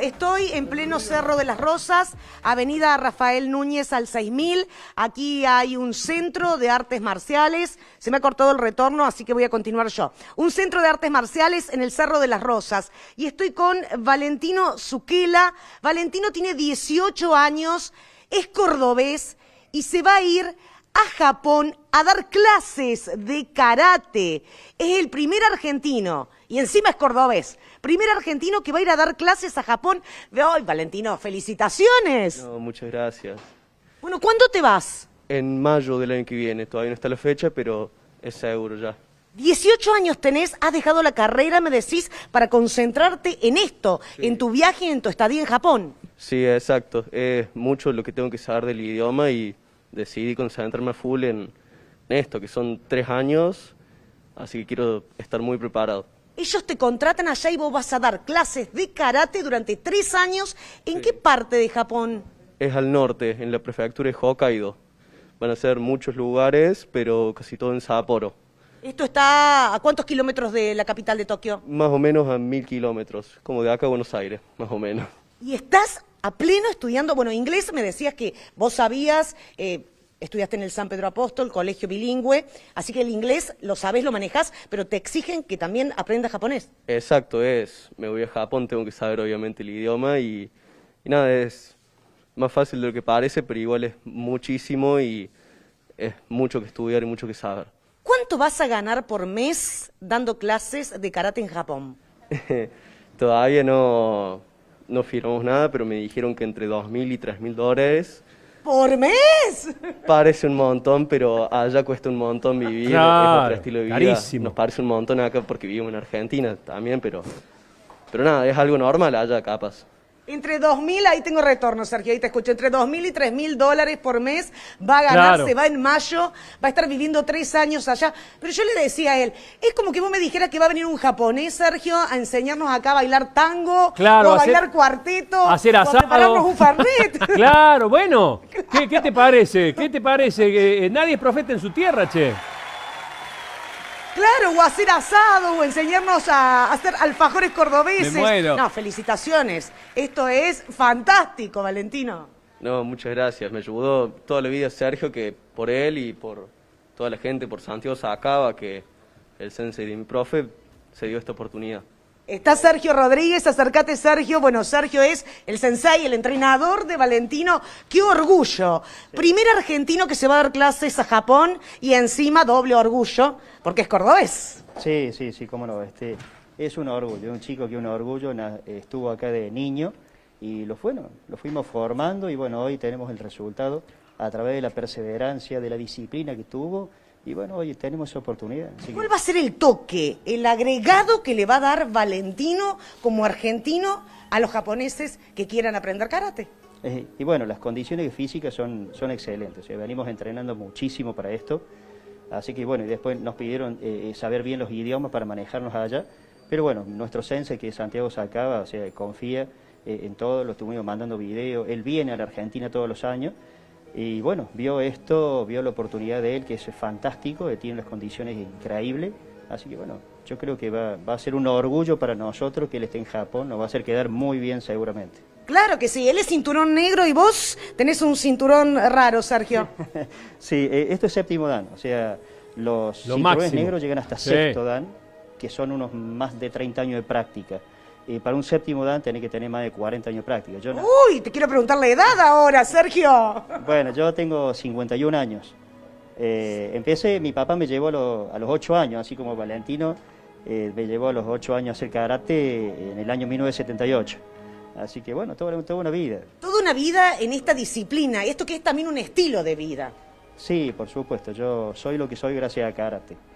estoy en pleno Cerro de las Rosas, avenida Rafael Núñez al 6000. Aquí hay un centro de artes marciales. Se me ha cortado el retorno, así que voy a continuar yo. Un centro de artes marciales en el Cerro de las Rosas. Y estoy con Valentino Zuquela. Valentino tiene 18 años, es cordobés y se va a ir a Japón a dar clases de karate. Es el primer argentino, y encima es cordobés, primer argentino que va a ir a dar clases a Japón. ¡Ay, Valentino, felicitaciones! No, muchas gracias. Bueno, ¿cuándo te vas? En mayo del año que viene, todavía no está la fecha, pero es seguro ya. 18 años tenés, has dejado la carrera, me decís, para concentrarte en esto, en tu viaje, en tu estadía en Japón. Sí, exacto. Es mucho lo que tengo que saber del idioma y decidí concentrarme full en, esto, que son tres años, así que quiero estar muy preparado. Ellos te contratan allá y vos vas a dar clases de karate durante tres años. ¿En qué parte de Japón? Es al norte, en la prefectura de Hokkaido. Van a ser muchos lugares, pero casi todo en Sapporo. ¿Esto está a cuántos kilómetros de la capital de Tokio? Más o menos a mil kilómetros, como de acá a Buenos Aires, más o menos. ¿Y estás a pleno estudiando, bueno, inglés me decías que vos sabías, eh, estudiaste en el San Pedro Apóstol, colegio bilingüe, así que el inglés lo sabes, lo manejas, pero te exigen que también aprendas japonés. Exacto, es, me voy a Japón, tengo que saber obviamente el idioma y nada, es más fácil de lo que parece, pero igual es muchísimo y es mucho que estudiar y mucho que saber. ¿Cuánto vas a ganar por mes dando clases de karate en Japón? Todavía no, no firmamos nada, pero me dijeron que entre 2.000 y 3.000 dólares. ¡Por mes! Parece un montón, pero allá cuesta un montón vivir, claro, estilo de vida. Nos parece un montón acá porque vivimos en Argentina también, pero, pero nada, es algo normal allá capaz. Entre 2.000, ahí tengo retorno, Sergio, ahí te escucho. Entre 2.000 y 3.000 dólares por mes va a ganar, se va en mayo, va a estar viviendo tres años allá. Pero yo le decía a él, es como que vos me dijeras que va a venir un japonés, Sergio, a enseñarnos acá a bailar tango, o a bailar cuarteto, hacer a prepararnos un farnet. claro, bueno, ¿Qué, te parece? ¿Qué te parece? Eh, nadie es profeta en su tierra, che. Claro, o hacer asado, o enseñarnos a hacer alfajores cordobeses. Me No, felicitaciones. Esto es fantástico, Valentino. No, muchas gracias. Me ayudó toda la vida Sergio, que por él y por toda la gente, por Santiago Sacaba, que el sensei de mi profe se dio esta oportunidad. Está Sergio Rodríguez, acércate Sergio. Bueno, Sergio es el sensei, el entrenador de Valentino. ¡Qué orgullo! Primer argentino que se va a dar clases a Japón y encima doble orgullo porque es cordobés. Sí, sí, sí, cómo no. Este, es un orgullo, un chico que un orgullo estuvo acá de niño y lo, lo fuimos formando y bueno, hoy tenemos el resultado a través de la perseverancia, de la disciplina que tuvo y bueno, hoy tenemos esa oportunidad. ¿Cuál va a ser el toque, el agregado que le va a dar Valentino como argentino a los japoneses que quieran aprender karate? Eh, y bueno, las condiciones físicas son, son excelentes, venimos entrenando muchísimo para esto. Así que bueno, y después nos pidieron eh, eh, saber bien los idiomas para manejarnos allá. Pero bueno, nuestro sensei que Santiago sacaba, o sea, confía eh, en todo, lo estuvimos mandando video. Él viene a la Argentina todos los años. Y bueno, vio esto, vio la oportunidad de él, que es fantástico, que tiene las condiciones increíbles. Así que bueno, yo creo que va a ser un orgullo para nosotros que él esté en Japón, nos va a hacer quedar muy bien seguramente. Claro que sí, él es cinturón negro y vos tenés un cinturón raro, Sergio. sí, eh, esto es séptimo dan, o sea, los cinturones negros llegan hasta sexto dan, que son unos más de 30 años de práctica. Y eh, para un séptimo dan tenés que tener más de 40 años de práctica. Uy, te quiero preguntar la edad ahora, Sergio. bueno, yo tengo 51 años. Eh, empecé, mi papá me llevó a, los 8 años, así como Valentino me llevó a los 8 años a hacer karate en el año 1978. Así que bueno, toda, una vida. Toda una vida en esta disciplina, esto que es también un estilo de vida. Sí, por supuesto, yo soy lo que soy gracias a karate.